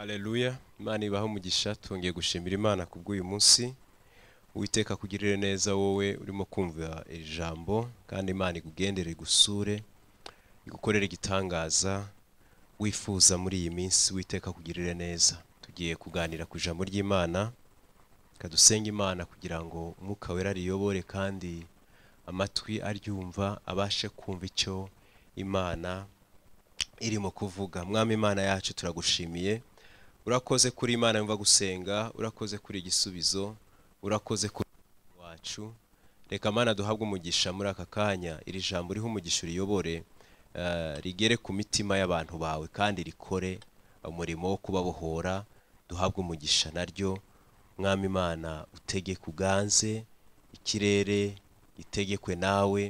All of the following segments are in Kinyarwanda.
Aleluya imana ibaho umugisha twongeye gushimira imana ku bw'uyu munsi witeka kugirire neza wowe urimo kumva ijambo kandi imana igugendere gusure igukorere igitangaza wifuza muri iyi minsi witeka kugirire neza tugiye kuganira ku ijambo ry'imana kadusenge imana kugira ngo umwuka wera riyobore kandi amatwi aryumva abashe kumva icyo imana irimo kuvuga mwami imana yacu turagushimiye urakoze kuri imana yumva gusenga urakoze kuri igisubizo urakoze kuri wacu reka mana duhabwe umugisha muri aka kanya iri jambo uriho umugisha uriyobore eh, rigere ku mitima y'abantu bawe kandi rikore umurimo wo kubabohora duhabwe umugisha naryo mwami imana utegeke uganze ikirere itegekwe nawe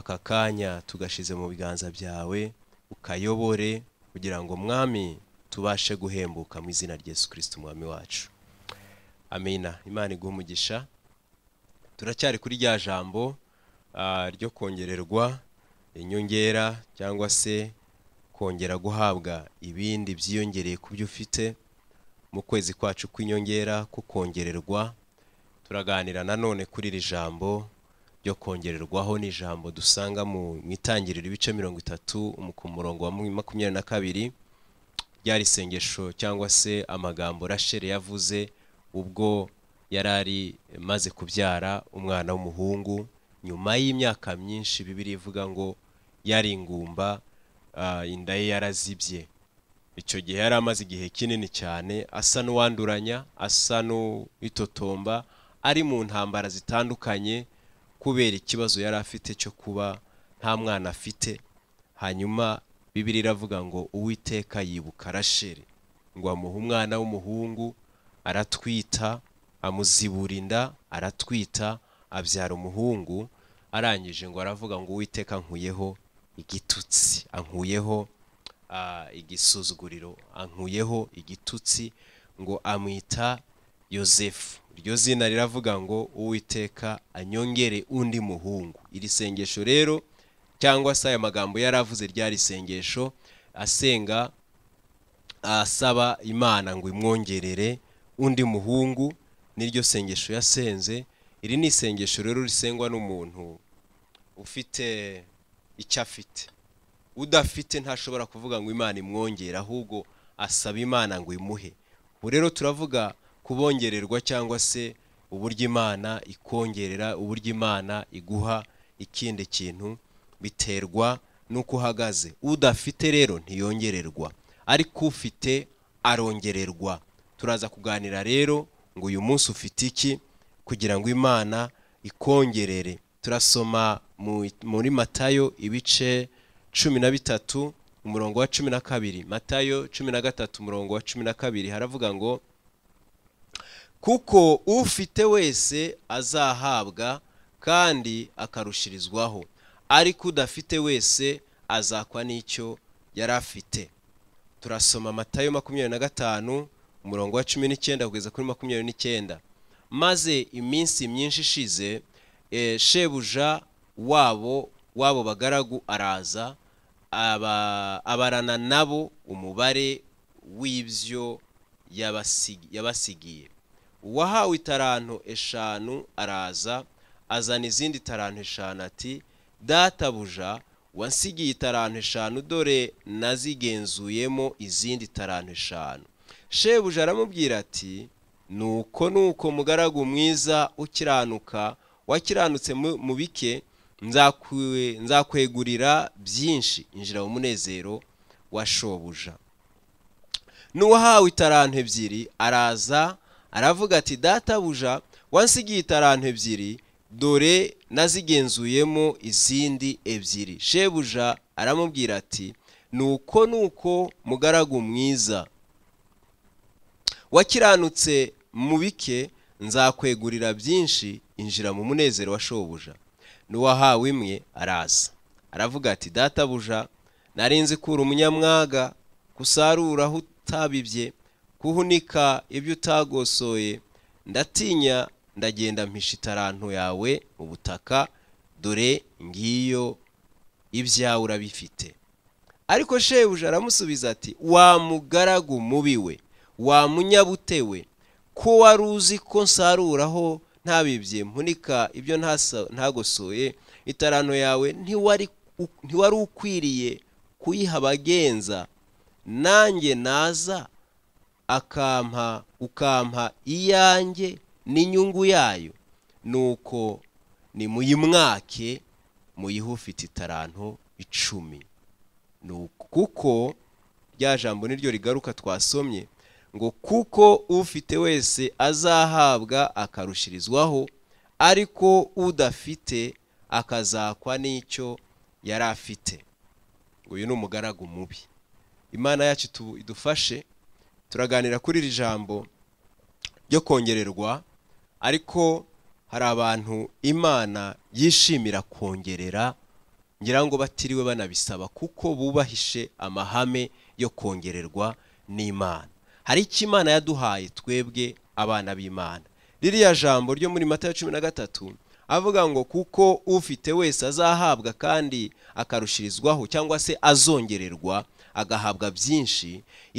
aka kanya tugashize mu biganza byawe ukayobore kugira ngo mwami tubashe guhembuka mu izina rya Yesu kirisiti umwami wacu amina imana iguha umugisha turacyari kuri rya jambo ah, ryo kongererwa inyongera cyangwa se kongera guhabwa ibindi byiyongereye ku byo ufite mu kwezi kwacu kw'inyongera ko kongererwa turaganira nanone kuri iri jambo ryo kongererwaho ni ijambo dusanga mu itangiriro ibice mirongo itatu ku murongo wa makumyabiri na kabiri ryari isengesho cyangwa se amagambo rasheri yavuze ubwo yari ari maze kubyara umwana w'umuhungu nyuma y'imyaka myinshi bibiri ivuga ngo yari ingumba ah, inda ye yarazibye icyo gihe yari amaze igihe kinini cyane asa n'uwanduranya asa n'uwitotomba ari mu ntambara zitandukanye kubera ikibazo yari afite cyo kuba nta mwana afite hanyuma bibiri iravuga ngo uwiteka yibuka rasheli ngo amuha umwana w'umuhungu aratwita amuzibura inda aratwita abyara umuhungu arangije ngo aravuga ngo uwiteka nkuyeho igitutsi ankuyeho igisuzuguriro ankuyeho igitutsi ngo amwita yosefu iryo zina riravuga ngo uwiteka anyongere undi muhungu iri sengesho rero cyangwa se aya magambo yari avuze ryari isengesho asenga asaba imana ngo imwongerere undi muhungu niryo sengesho yasenze iri ni isengesho rero risengwa n'umuntu ufite icyo afite udafite ntashobora kuvuga ngo imana imwongere ahubwo asaba imana ngo imuhe ubu rero turavuga kubongererwa cyangwa se uburyo imana ikongerera uburyo imana iguha ikindi kintu biterwa n'uko uhagaze udafite rero ntiyongererwa ariko ufite arongererwa turaza kuganira rero ngo uyu munsi ufite iki kugira ngo imana ikongerere turasoma muri matayo ibice cumi na bitatu umurongo wa cumi na kabiri matayo cumi na gatatu umurongo wa cumi na kabiri haravuga ngo kuko ufite wese azahabwa kandi akarushirizwaho ariko udafite wese azakwa n'icyo yari afite turasoma amatayo makumyabiri na gatanu umurongo wa cumi n'icyenda kugeza kuri makumyabiri n'icyenda maze iminsi myinshi ishize eh, shebuja wabo wabo bagaragu araza abarana nabo umubare w'ibyo yabasigiye uwahawe itaranto eshanu araza azana izindi taranto eshanu ati databuja wansigiye itarantu eshanu dore nazigenzuyemo izindi tarantu eshanu shebuja aramubwira ati nuko nuko mugaragu mwiza ukiranuka wakiranutse mu bike nzakwegurira byinshi injira mu munezero wa shobuja n'uwahawe itarantu ebyiri araza aravuga ati databuja wansigiye itarantu ebyiri dore nazigenzuyemo izindi ebyiri shebuja aramubwira ati nuko nuko mugaragu mwiza wakiranutse mu bike nzakwegurira byinshi injira mu munezero wa shobuja n'uwahawe imwe araza aravuga ati databuja narinzi kura umunyamwaga gusarura aho utabibye kuhunika ibyo utagosoye ndatinya ndagenda mpisha itarantu yawe mu butaka dore ngiyo ibyawe urabifite ariko shebuja aramusubiza ati wa mugaragu mubi we wa munyabutewe, ko wari uzi ko nsaruraho ntabibye mpunika ibyo ntagosoye itarantu yawe ntiwari ukwiriye kuyiha abagenza nanjye naza akampa ukampa iyanjye n'inyungu yayo ni uko ni muyimwake muyihe ufite itaranto icumi ni kuko rya jambo niryo rigaruka twasomye ngo kuko ufite wese azahabwa akarushirizwaho ariko udafite akazakwa n'icyo yari afite uyu ni umugaragu mubi imana yacu idufashe turaganira kuri iri jambo ryo kongererwa ariko hari abantu imana yishimira kongerera ngira ngo batiriwe banabisaba kuko bubahishe amahame yo kongererwa n'imana hari icyo imana yaduhaye twebwe abana b'imana ririya jambo ryo muri mata ya cumi na gatatu avuga ngo kuko ufite wese azahabwa kandi akarushirizwaho cyangwa se azongererwa agahabwa byinshi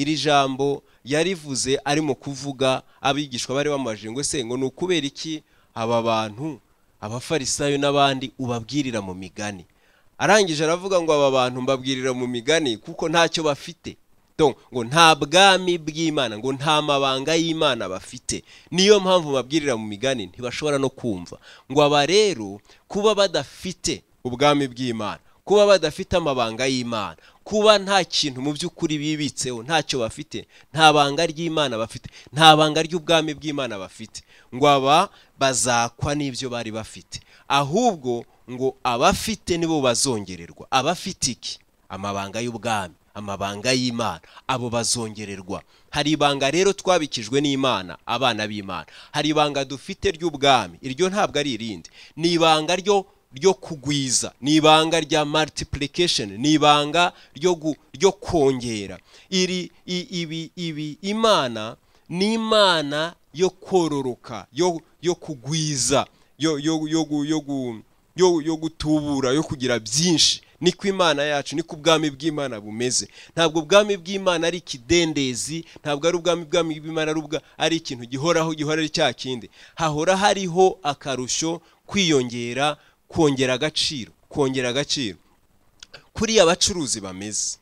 iri jambo yarivuze arimo kuvuga abigishwa bari bamubajije ngo se ngo ni ukubera iki aba bantu abafarisayo n'abandi ubabwirira mu migani arangije aravuga ngo aba bantu mbabwirira mu migani kuko ntacyo bafite ngo nta bwami bw'imana ngo nta mabanga y'imana bafite niyo mpamvu babwirira mu migani ntibashobora no kumva ngo aba rero kuba badafite ubwami bw'imana kuba badafite amabanga y'imana kuba nta kintu mu by'ukuri bibitseho ntacyo bafite nta banga ry'imana bafite nta banga ry'ubwami bw'imana bafite ngo aba bazakwa n'ibyo bari bafite ahubwo ngo abafite nibo bazongererwa abafite iki amabanga y'ubwami amabanga y'imana abo bazongererwa hari ibanga rero twabikijwe n'imana abana b'imana hari ibanga dufite ry'ubwami iryo ntabwo ari irindi ni ibanga ryo ryo kugwiza ni ibanga rya multiplication ni ibanga ryo kongera iri ibi ibi imana ni imana yo kororoka yo kugwiza yo gutubura yo kugira byinshi niko imana yacu niko ubwami bw'imana bumeze ntabwo ubwami bw'imana ari ikidendezi ntabwo ari ubwami bw'imana bw'imana ari ikintu gihoraho gihora cya kindi hahora hariho akarusho kwiyongera kongera agaciro kongera agaciro kuriya abacuruzi bameze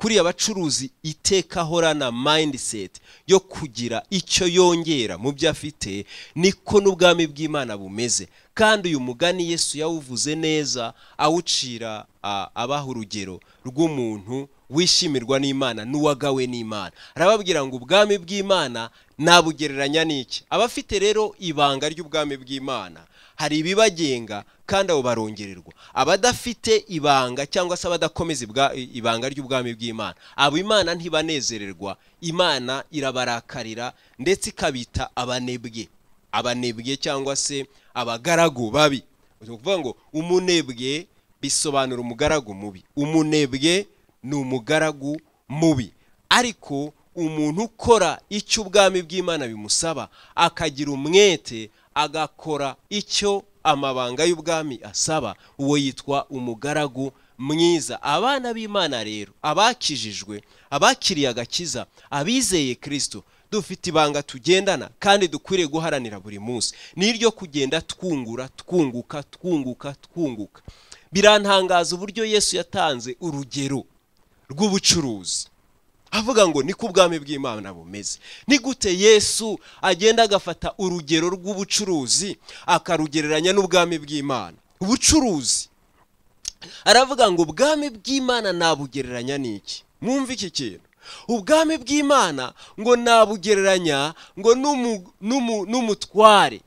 kuriya bacuruzi iteka ahorana mindset yo kugira icyo yongera mu byo afite niko n'ubwami bw'imana bumeze kandi uyu mugani yesu yawuvuze neza awucira abaha urugero rw'umuntu wishimirwa n'imana n'uwagawe n'imana arababwira ngo ubwami bw'imana nabugereranya n'iki abafite rero ibanga ry'ubwami bw'imana hari ibibagenga kandi abo barongererwa abadafite ibanga cyangwa se abadakomeza ibanga ry'ubwami bw'imana abo imana ntibanezererwa imana irabarakarira ndetse ikabita abanebwe abanebwe cyangwa se abagaragu babi ni ukuvuga ngo umunebwe bisobanura umugaragu mubi umunebwe ni umugaragu mubi ariko umuntu ukora icyo ubwami bw'imana bimusaba akagira umwete agakora icyo amabanga y'ubwami asaba uwo yitwa umugaragu mwiza abana b'imana rero abakijijwe abakiriye agakiza abizeye kirisito dufite ibanga tugendana kandi dukwiriye guharanira buri munsi ni n'iryo kugenda twungura twunguka twunguka twunguka birantangaza uburyo yesu yatanze urugero rw'ubucuruzi avuga ngo niko ubwami bw'imana bumeze ni gute yesu agenda agafata urugero rw'ubucuruzi akarugereranya n'ubwami bw'imana ubucuruzi aravuga ngo ubwami bw'imana nabugereranya n'iki mwumve iki kintu ubwami bw'imana ngo nabugereranya ngo n'umutware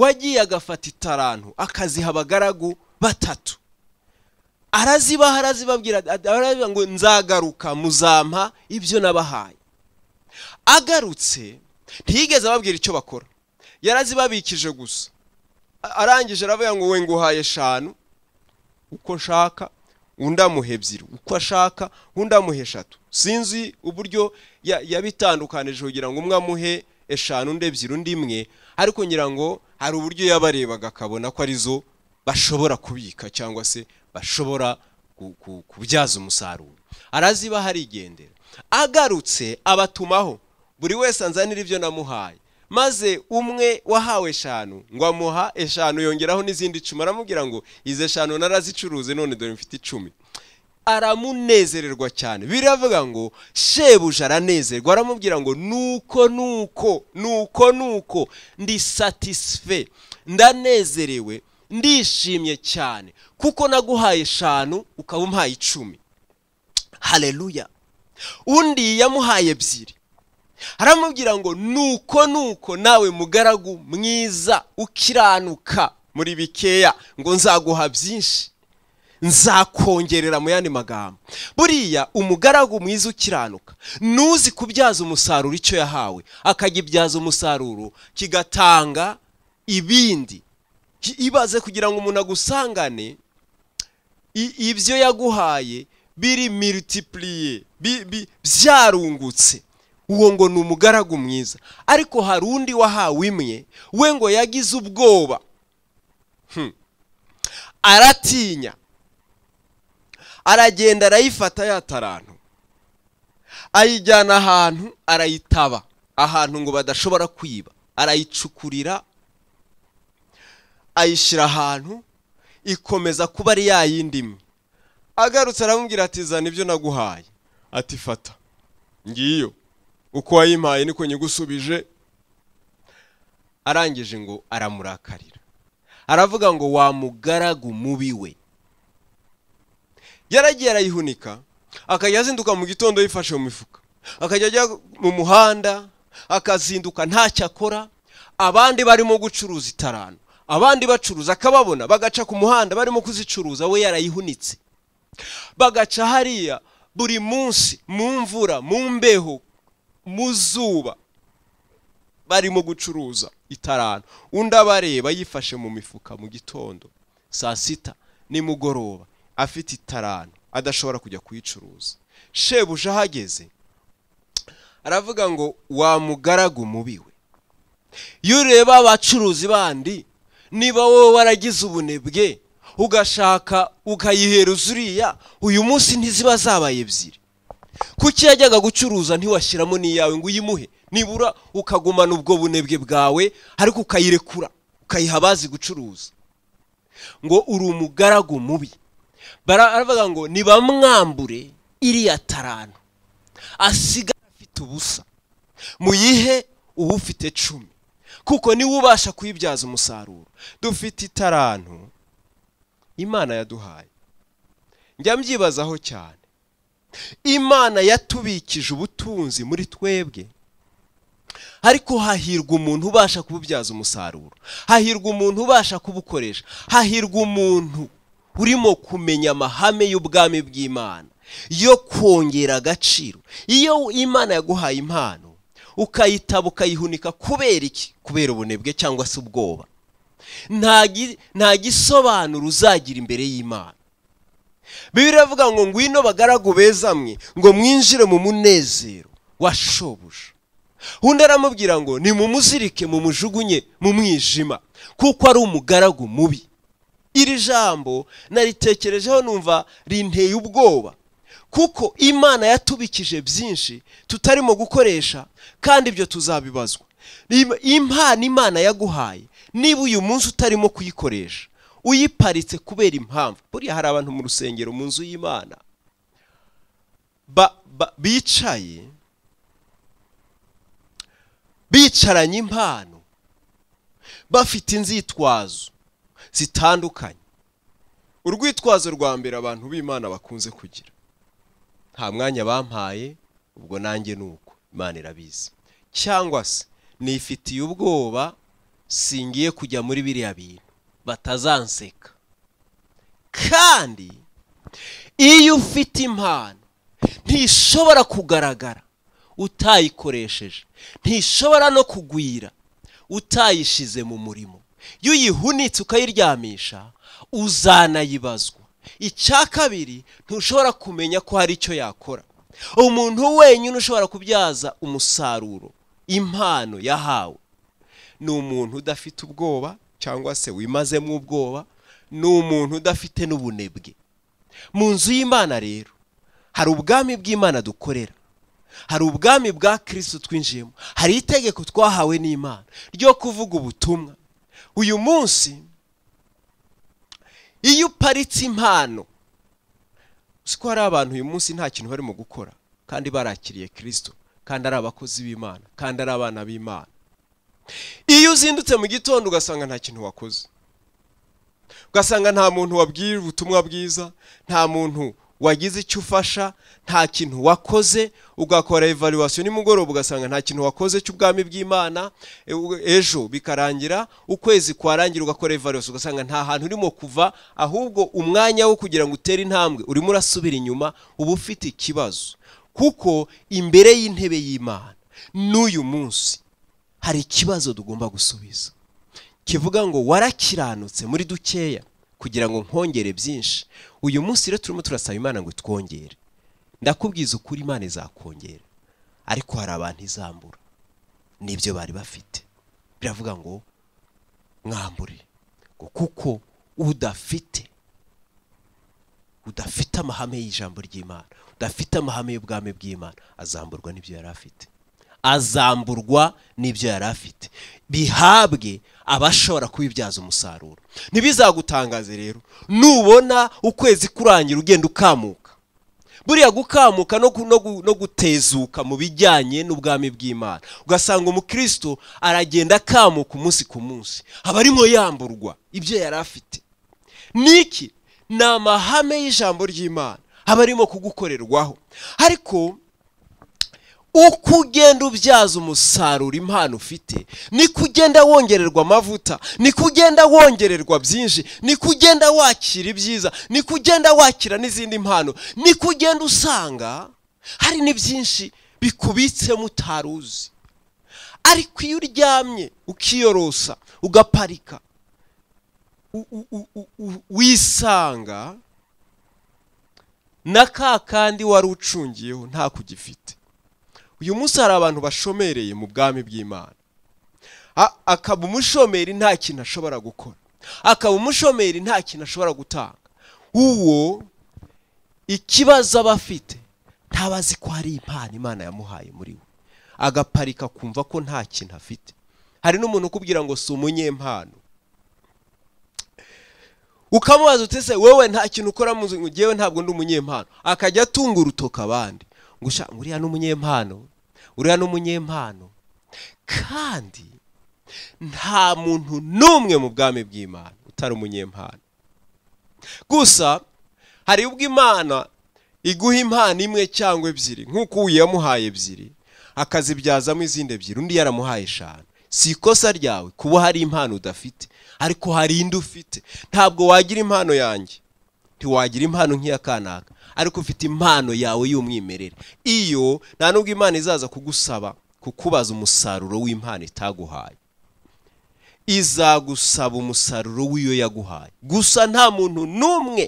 wagiye agafata itarantu akaziha abagaragu batatu arazibaha arazibabwira arabivuga ngo nzagaruka muzampa ibyo nabahaye agarutse ntiyigeze ababwira icyo bakora yarazibabikije gusa arangije aravuga ngo we nguhaye eshanu uko nshaka undi amuha ebyiri uko ashaka undi amuha eshatu sinzi uburyo yabitandukanije kugira ngo umwe amuhe eshanu undi ebyiri undi imwe ariko ngira ngo hari uburyo yabarebaga akabona ko arizo bashobora kubika cyangwa se bashobora kubyaza umusaruro araziba harigendera agarutse abatumaho buri wese anzanira ibyo namuhaye maze umwe wahawe eshanu ngo amuha eshanu yongeraho n'izindi icumi aramubwira ngo izi eshanu narazicuruze none dore mfite icumi aramunezererwa cyane biravuga ngo shebuja aranezerwa aramubwira ngo nuko nuko nuko nuko ndi satisfe ndanezerewe ndishimye cyane kuko naguhaye eshanu ukaba umpaye icumi hareruya undi yamuhaye ebyiri haramubwira ngo nuko nuko nawe mugaragu mwiza ukiranuka muri bikeya ngo nzaguha byinshi nzakongerera mu yandi magambo buriya umugaragu mwiza ukiranuka nuzi kubyaza umusaruro icyo yahawe akagibyaza umusaruro kigatanga ibindi ibaze kugira ngo umuntu agusangane ibyo yaguhaye biri miritipuriye byarungutse uwo ngo ni umugaragu mwiza ariko hari undi wahawe imwe we ngo yagize ubwoba hmm. aratinya aragenda arayifata ya ayijyana ahantu arayitaba ahantu ngo badashobora kwiba arayicukurira ayishyira ahantu ikomeza kuba ari ya yindi imwe agarutse aramubwira ati zana ibyo naguhaye ati fata ngiyo uko wayimpaye niko nyigusubije arangije ngo aramurakarira aravuga ngo wa mugaragu mubi we yaragiye arayihunika akajya azinduka mu gitondo yifashe mu mifuka akajya ajya mu muhanda akazinduka ntacyo akora abandi barimo gucuruza itarana abandi bacuruza akababona bagaca ku muhanda barimo kuzicuruza we yarayihunitse bagaca hariya buri munsi mu mvura mu mbeho mu zuba barimo gucuruza itarana undi abareba yifashe mu mifuka mu gitondo saa sita nimugoroba afite itarana adashobora kujya kuyicuruza shebuja ahageze aravuga ngo wamugaragu mubi we iyo ureba abacuruzi bandi niba wowe waragize ubunebwe ugashaka ukayihereza uriya uyu munsi ntiziba zabaye ebyiri kuki yajyaga gucuruza ntiwashyiramo n'iyawe ngo uyimuhe nibura ukagumana ubwo bunebwe bwawe ariko ukayirekura ukayiha abazi gucuruza ngo uri umugaragu mubi baravuga ngo ntibamwambure iriya taranu asigaye afite ubusa muyihe uba ufite cumi kuko niwe ubasha kuyibyaza umusaruro dufite itarantu imana yaduhaye njya mbyibazaho cyane imana yatubikije ubutunzi muri twebwe ariko hahirwa umuntu ubasha kububyaza umusaruro hahirwa umuntu ubasha kubukoresha hahirwa umuntu urimo kumenya amahame y'ubwami bw'imana yo kongera agaciro iyo imana yaguhaye impano ukayitaba ukayihunika kubera iki kubera ubunebwe cyangwa se ubwoba nta gisobanuro uzagira imbere y'imana biba iravuga ngo ngwino bagaragu bezamwe ngo mwinjire mu munezero washobuja undi aramubwira ngo ni mu mujugunye mu mwijima kuko ari umugaragu mubi iri jambo naritekerejeho numva rinteye ubwoba kuko imana yatubikije byinshi tutarimo gukoresha kandi ibyo tuzabibazwa impano imana yaguhaye niba uyu munsi utarimo kuyikoresha uyiparitse kubera impamvu buriya hari abantu mu rusengero mu nzu y'imana bicaye bicaranye impano bafite inzitwazo zitandukanye urwitwazo rwa mbere abantu b'imana bakunze kugira nta mwanya bampaye ubwo nanjye nuko uko imana irabizi cyangwa se nifitiye ubwoba singiye kujya muri biriya bintu batazanseka kandi iyo ufite impano ntishobora kugaragara utayikoresheje ntishobora no kugwira utayishize mu murimo iyo uyihunitse ukayiryamisha uzanayibazwa icya kabiri ntushobora kumenya ko hari icyo yakora umuntu wenyine ushobora kubyaza umusaruro impano yahawe ni umuntu udafite ubwoba cyangwa se wimazemo ubwoba ni umuntu udafite n'ubunebwe mu nzu y'imana rero hari ubwami bw'imana dukorera hari ubwami bwa kirisitu twinjiyemo hari itegeko twahawe n'imana ryo kuvuga ubutumwa uyu munsi iyo uparitse impano ko hari abantu uyu munsi nta kintu barimo gukora kandi barakiriye kirisito kandi ari abakozi b'imana kandi ari abana b'imana iyo uzindutse mu gitondo ugasanga nta kintu wakoze ugasanga nta muntu wabwira ubutumwa bwiza nta muntu wagize icyo ufasha nta kintu wakoze ugakora evaluwasiyo nimugoroba ugasanga nta kintu wakoze cy'ubwami bw'imana ejo bikarangira ukwezi kwarangira ugakora evaluwasiyo ugasanga nta hantu urimo kuva ahubwo umwanya wo kugira ngo utere intambwe urimo urasubira inyuma uba ufite ikibazo kuko imbere y'intebe y'imana n'uyu munsi hari ikibazo tugomba gusubiza kivuga ngo warakiranutse muri dukeya kugira ngo nkongere byinshi uyu munsi rero turimo turasaba imana ngo twongere ndakubwiza ukuri imana izakongera ariko hari abantu izambura nibyo bari bafite biravuga ngo mwambure ngo kuko udafite udafite amahame y'ijambo ry'imana udafite amahame y'ubwami bw'imana azamburwa n'ibyo yari afite azamburwa n'ibyo yari afite bihabwe abashobora kubibyaza umusaruro ntibizagutangaze rero nubona ukwezi kurangira ugenda ukamuka buriya gukamuka no gutezuka mu bijyanye n'ubwami bw'imana ugasanga umukristo aragenda akamuka umunsi ku munsi aba arimo yamburwa ibyo yari afite niki ni amahame y'ijambo ry'imana aba arimo kugukorerwaho ariko uko ugenda ubyaza umusaruro impano ufite ni kugenda wongererwa amavuta ni kugenda wongererwa byinshi ni kugenda wakira ibyiza ni kugenda wakira n'izindi mpano ni kugenda usanga hari n'ibyinshi bikubitsemo utari uzi ariko iyo uryamye ukiyorosa ugaparika wisanga na ka kandi wari ucungiyeho ntakugifite uyu munsi hari abantu bashomereye mu bwami bw'imana akaba umushomeri nta kintu ashobora gukora akaba umushomeri nta kintu ashobora gutanga uwo ikibazo aba afite ntabazi ko hari impano imana yamuhaye muri we agaparika kumva ko nta kintu afite hari n'umuntu ukubwira ngo si umunyempano ukamubaza utese wowe nta kintu ukora mu ngewe ntabwo ndi umunyempano akajya atunga urutoki abandi ngusha uriya ni umunyempano uriya ni umunyempano kandi nta muntu n'umwe mu bwami bw'imana utari umunyempano gusa hari ubwo imana iguha impano imwe cyangwa ebyiri nk'uko uyu yamuhaye ebyiri akazibyazamo izindi ebyiri undi yaramuhaye eshanu si ikosa ryawe kuba hari impano udafite ariko hari indi ufite ntabwo wagira impano yanjye ntiwagira impano nk'iya kanaka ariko ufite impano yawe y'umwimerere iyo nta nubwo imana izaza kugusaba kukubaza umusaruro w'impano itaguhaye izagusaba umusaruro w'iyo yaguhaye gusa nta muntu n'umwe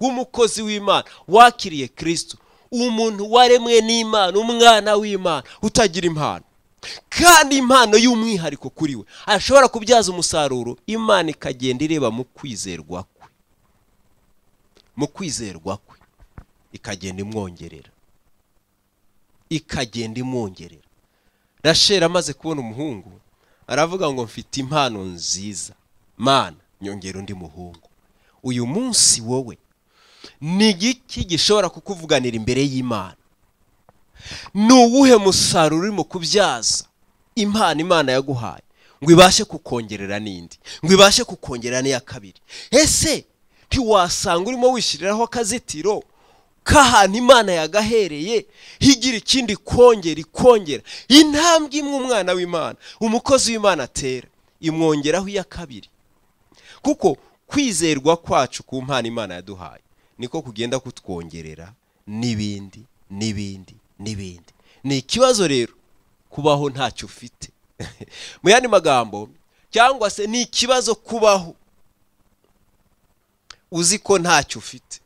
w'umukozi w'imana wakiriye kirisito umuntu waremwe n'imana umwana w'imana utagira impano kandi impano y'umwihariko kuri we ashobora kubyaza umusaruro imana ikagenda ireba mu kwizerwa kwe mu kwizerwa kwe ikagenda imwongerera ikagenda imwongerera rashera amaze kubona umuhungu aravuga ngo mfite impano nziza mana nyongera undi muhungu uyu munsi wowe ni igiki gishobora kukuvuganira imbere y'imana ni uwuhe musaruro urimo kubyaza impano imana yaguhaye ngo ibashe kukongerera n'indi ngo ibashe kukongerera n'iya kabiri ese ntiwasanga urimo wishyiriraho akazitiro ko imana yagahereye higira ikindi kongera ikongera intambwe imwe umwana w'imana umukozi w'imana atera imwongeraho iya kabiri kuko kwizerwa kwacu ku mpano imana yaduhaye niko kugenda kutwongerera n'ibindi n'ibindi n'ibindi ni ikibazo rero kubaho ntacyo ufite mu yandi magambo cyangwa se ni ikibazo kubaho uzi ko ntacyo ufite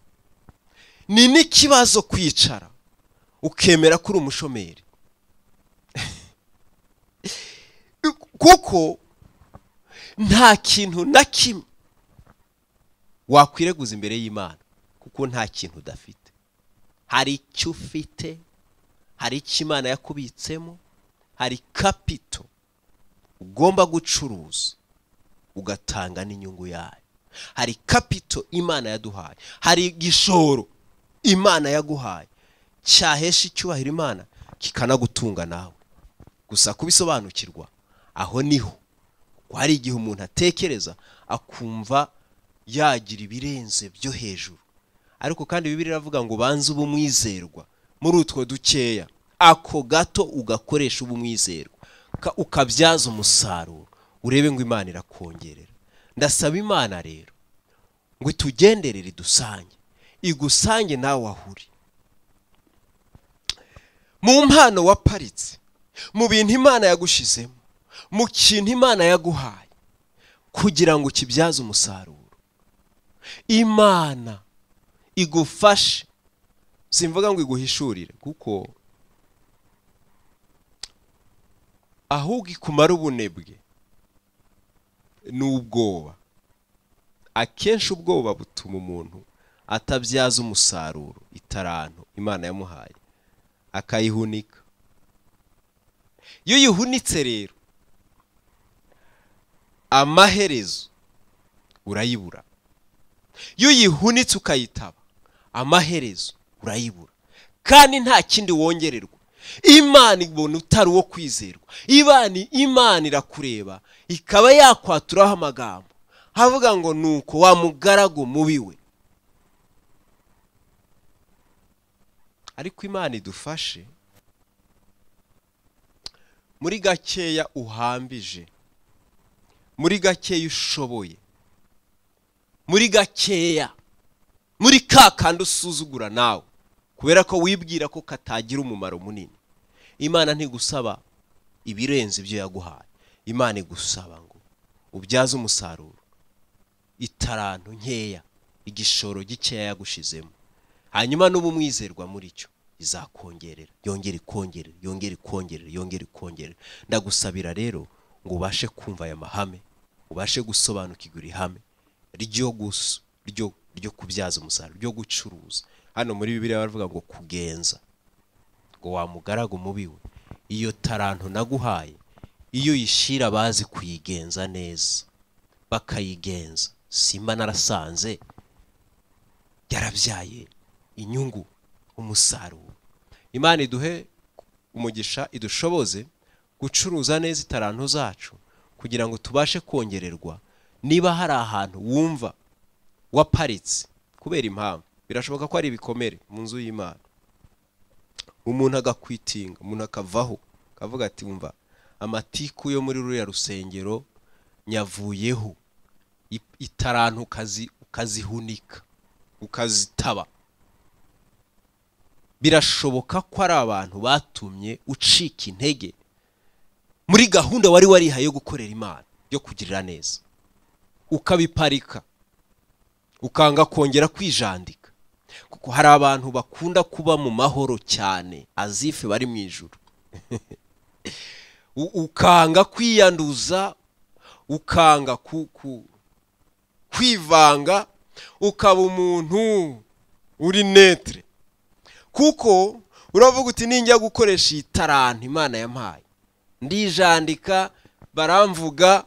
ni n'ikibazo kwicara ukemera ko uri umushomeri kuko nta kintu na kimwe wakwireguza imbere y'imana kuko nta kintu udafite hari icyo ufite hari icyo imana yakubitsemo hari kapito ugomba gucuruza ugatanga n'inyungu yayo hari kapito imana yaduhaye hari igishoro imana yaguhaye cyahesha icyubahiro imana kikanagutunga nawe gusa kubisobanukirwa aho niho hari igihe umuntu atekereza akumva yagira ibirenze byo hejuru ariko kandi bibiri iravuga ngo ubanze ubumwizerwa muri utwo dukeya ako gato ugakoresha ubumwizerwa umwizerwa ukabyaza umusaruro urebe ngo imana irakongerera ndasaba imana rero ngo itugenderere dusange igusange nawe ahure mu mpano waparitse mu bintu imana yagushizemo mu kintu imana yaguhaye kugira ngo ukibyaze umusaruro imana igufashe simvuga ngo iguhishurire kuko ahubwo ikumara ubunebwe ubwoba akenshi ubwoba butuma umuntu atabyaza umusaruro itarantu imana yamuhaye akayihunika iyo uyihunitse rero amaherezo urayibura iyo uyihunitse ukayitaba amaherezo urayibura kandi nta kindi wongererwa imana ibona utari uwo kwizerwa imana irakureba ikaba yakwaturaho amagambo havuga ngo ni uko mugaragu mubi we ariko imana idufashe muri gakeya uhambije muri gakeya ushoboye muri gakeya muri ka kandi usuzugura nawe kubera ko wibwira ko katagira umumaro munini imana ntigusaba ibirenze ibyo yaguhaye imana igusaba ngo ubyaze umusaruro itarantu nkeya igishoro gikeya yagushizemo hanyuma n'uba umwizerwa muri cyo izakongerera yongere ikongerera yongere ikongerera yongere ikongerera ndagusabira rero ngo ubashe kumva aya mahame ubashe gusobanukirwa iri hame ryo ryo kubyaza umusaruro ryo gucuruza hano muri bibiriya baravuga ngo kugenza ngo wamugaraga umubi we iyo taranto naguhaye iyo uyishyira bazi kuyigenza neza bakayigenza simba narasanze yarabyaye inyungu umusaruro imana iduhe umugisha idushoboze gucuruza neza itarantu zacu kugira ngo tubashe kongererwa niba hari ahantu wumva waparitse kubera impamvu birashoboka ko ari ibikomere mu nzu y'imana umuntu agakwitinga umuntu akavaho akavuga ati wumva amatiku yo muri ruriya rusengero nyavuyeho itarantu ukazihunika ukazitaba birashoboka ko ari abantu batumye ucika intege muri gahunda wari warihaye yo gukorera imana yo kugirira neza ukabiparika ukanga kongera kwijandika kuko hari abantu bakunda kuba mu mahoro cyane azife bari mu ijoro ukanga kwiyanduza ukanga kuku kwivanga ukaba umuntu uri netre kuko uravuga uti ninjya gukoresha iyi taranta imana yampaye ndijandika baramvuga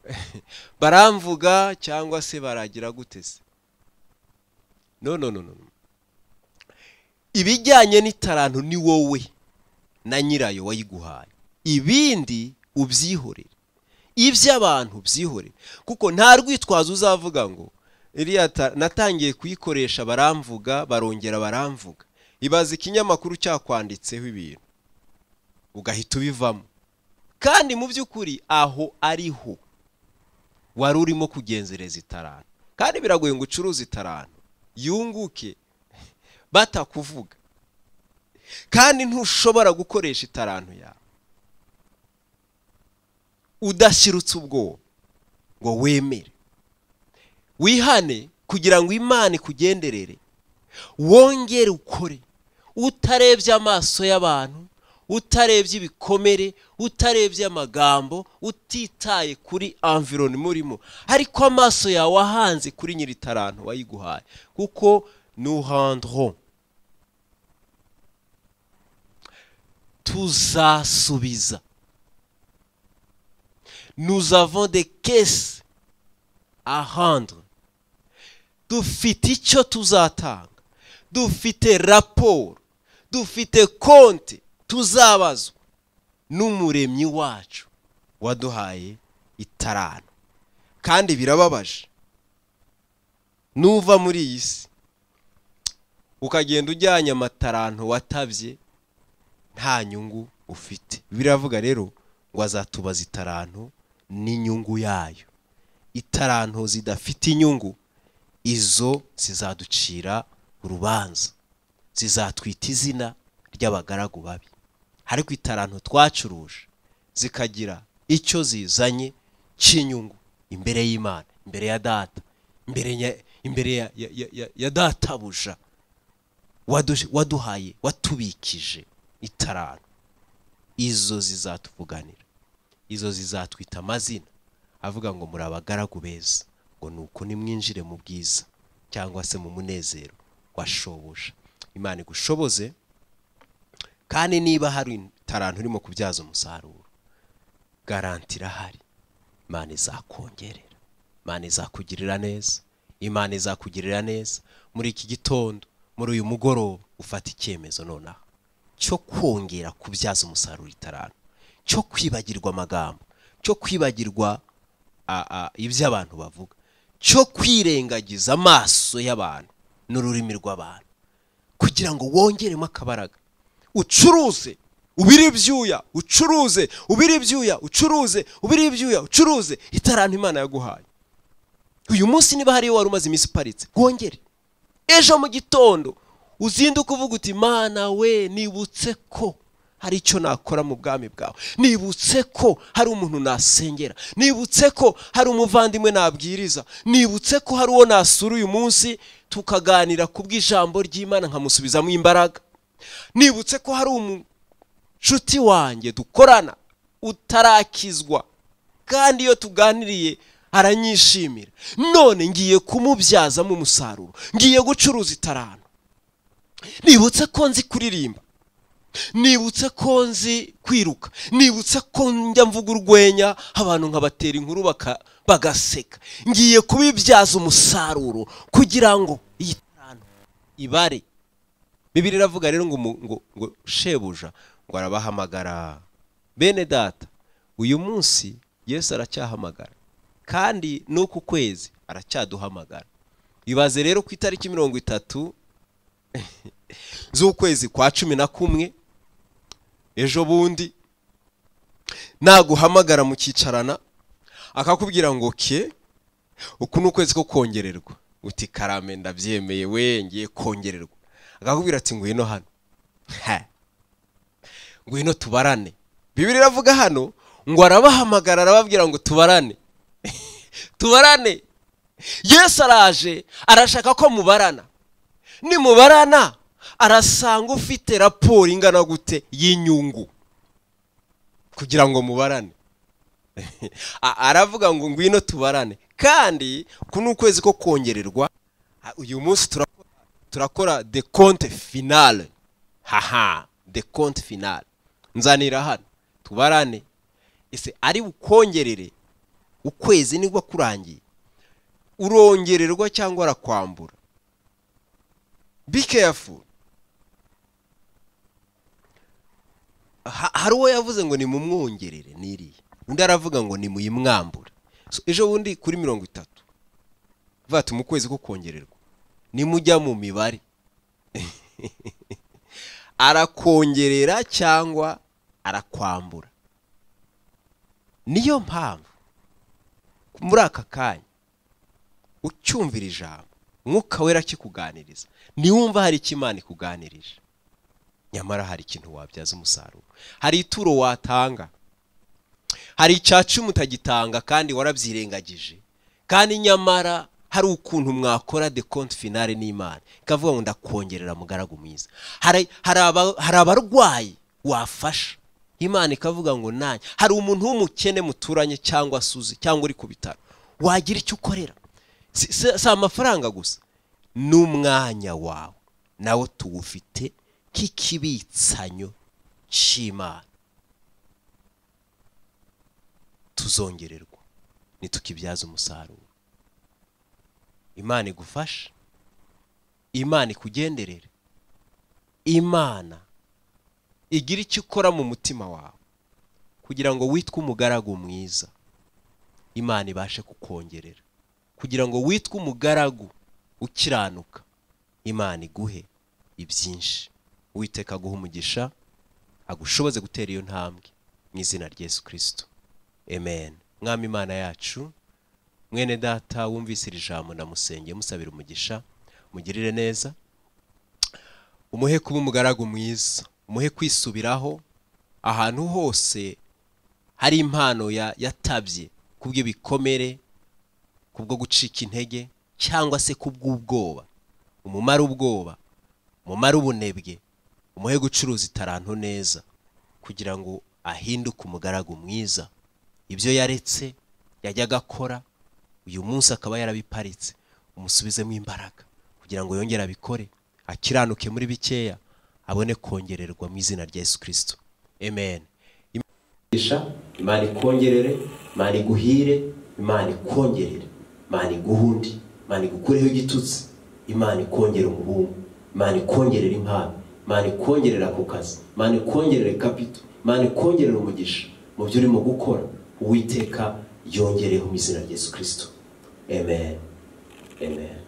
baramvuga cyangwa se baragira gutese no no no no ibijyanye n'itarantu ni wowe na nyirayo wayiguhaye ibindi ubyihorere iby'abantu byihorere kuko nta rwitwazo uzavuga ngo natangiye kuyikoresha baramvuga barongera baramvuga ibaza ikinyamakuru cyakwanditseho ibintu ugahita ubivamo kandi mu by'ukuri aho ariho wari urimo kugenzereza itaranu kandi biragoye ngo ucuruze itarantu yunguke batakuvuga kandi ntushobora gukoresha itaranu yawe udashyirutse ubwoba ngo wemere wihane kugira ngo imana ikugenderere wongere ukore utarebye amaso y'abantu utarebye ibikomere utarebye amagambo utitaye kuri amvironi murimo ariko amaso yawe wahanze kuri nyiritarantu wayiguhaye kuko nuhandro tuzasubiza nous avons des caisses à dufite icyo tuzatanga dufite raporo dufite konti tuzabazwa n'umuremyi wacu waduhaye itarano kandi birababaje nuva muri iyi si ukagenda ujyanye amataranto watabye nta nyungu ufite biravuga rero ngo azatubaza itaranto n'inyungu yayo itaranto zidafite inyungu izo zizaducira urubanza zizatwita izina ry'abagaragu babi ariko itarantu twacuruje zikagira icyo zizanye cy'inyungu imbere y'imana imbere ya data imbere ya databuja waduhaye watubikije itarantu izo zizatuvuganira izo zizatwita amazina avuga ngo muri abagaragu beza ngo ni uko nimwinjire mu bwiza cyangwa se mu munezero wa shobuja imana igushoboze kandi niba hari itarantu urimo kubyaza umusaruro garanti irahari imana izakongerera imana izakugirira neza imana izakugirira neza muri iki gitondo muri uyu mugoroba ufata icyemezo nonaha cyo kongera kubyaza umusaruro itarantu cyo kwibagirwa amagambo cyo kwibagirwa ibyo abantu bavuga cyo kwirengagiza amaso y'abantu n'ururimi rw'abantu kugira ngo wongeremo akabaraga ucuruze ubire ibyuya ucuruze ubire ibyuya ucuruze ubire ibyuya ucuruze itarantu imana yaguhaye uyu munsi niba hariyo wari umaze iminsi iparitse wongere ejo mu gitondo uzinduka ukuvuga uti mana we nibutse ko hari icyo nakora mu bwami bwawe nibutse ko hari umuntu nasengera nibutse ko hari umuvandimwe nabwiriza nibutse ko hari uwo nasura uyu munsi tukaganira ku bw'ijambo ry'imana nkamusubizamo imbaraga nibutse ko hari umushuti wanjye dukorana utarakizwa kandi iyo tuganiriye aranyishimira none ngiye kumubyazamo umusaruro ngiye gucuruza itarano nibutse ko nzi kuririmba nibutse ko nzi kwiruka nibutse ko njya mvuga urwenya abantu nkabatera inkuru bagaseka ngiye kubibyaza umusaruro kugira ngo iyi ibare bibiri iravuga rero ngo ngo shebuja ngo arabahamagara bene data uyu munsi yesu aracyahamagara kandi n'uku kwezi aracyaduhamagara ibaze rero ku itariki mirongo itatu z'ukwezi kwa cumi na kumwe ejo bundi naguhamagara mukicarana akakubwira ngo ke uku ni ukwezi ko kongererwa uti karame ndabyemeye we ngiye kongererwa akakubwira ati ngwino hano ngwino tubarane bibiri iravuga hano ngo arabahamagara arababwira ngo tubarane tubarane yesu araje arashaka ko mubarana nimubarana arasanga ufite raporo ingana gute y'inyungu kugira ngo mubarane aravuga ngo ngwino tubarane kandi kuno ukwezi ko kongererwa uyu munsi turakora de konte finale haha de konte finale nzanira hano tubarane ese ari bukongerere ukwezi nibwo kurangiye urongererwa cyangwa arakwambura be careful hari uwo yavuze ngo ni mumwongerere niriya undi aravuga ngo ni muyimwambure ejo bundi kuri mirongo itatu mu kwezi ko kongererwa nimujya mu mibare arakongerera cyangwa arakwambura niyo mpamvu muri aka kanya ucyumvira ijambo mwuka wera akikuganiriza ntiwumva hari icyo imana ikuganirije nyamara hari ikintu wabyaza umusaruro hari ituro watanga hari icyacumi utagitanga kandi warabyirengagije kandi nyamara hari ukuntu mwakora de konti finale n'imana ikavuga ngo ndakongerera mugaragu mwiza hari abarwayi wafasha imana ikavuga ngo nanjye hari umuntu w'umukene muturanye cyangwa asuzi cyangwa uri ku bitaro wagira icyo ukorera si amafaranga gusa n'umwanya wawe nawo tuwufite nk'ikibitsanyo cy'imana tuzongererwa ntitukibyaze umusaruro imana igufashe imana ikugenderere imana igira icyo ukora mu mutima wawe kugira ngo witwe umugaragu mwiza imana ibashe kukongerera kugira ngo witwe umugaragu ukiranuka imana iguhe ibyinshi uwiteka aguha umugisha agushoboze gutera iyo ntambwe mu izina rya Yesu kirisito amen mwami imana yacu mwene data wumvise iri jambo ndamusenge musabira umugisha mugirire neza umuhe kuba umugaragu mwiza umuhe kwisubiraho ahantu hose hari impano yatabye kubw'ibikomere kubwo gucika intege cyangwa se kubw'ubwoba umumara ubwoba umumara ubunebwe umuhe gucuruza itaranto neza kugira ngo ahinduke umugaragu mwiza ibyo yaretse yajyaga akora uyu munsi akaba yarabiparitse umusubizemo imbaraga kugira ngo yongere abikore akiranuke muri bikeya abone kongererwa mu izina rya yesu kirisito amen imana ikongerere imana iguhire imana ikongerere imana iguhundi imana igukureho igitutsi imana ikongera umuhungu imana ikongerera impano mani kongerera ku kazi mani kongerera kapito mani kongerera umugisha mu byo urimo gukora uwiteka yongereho mu izina rya yesu kirisito amen amen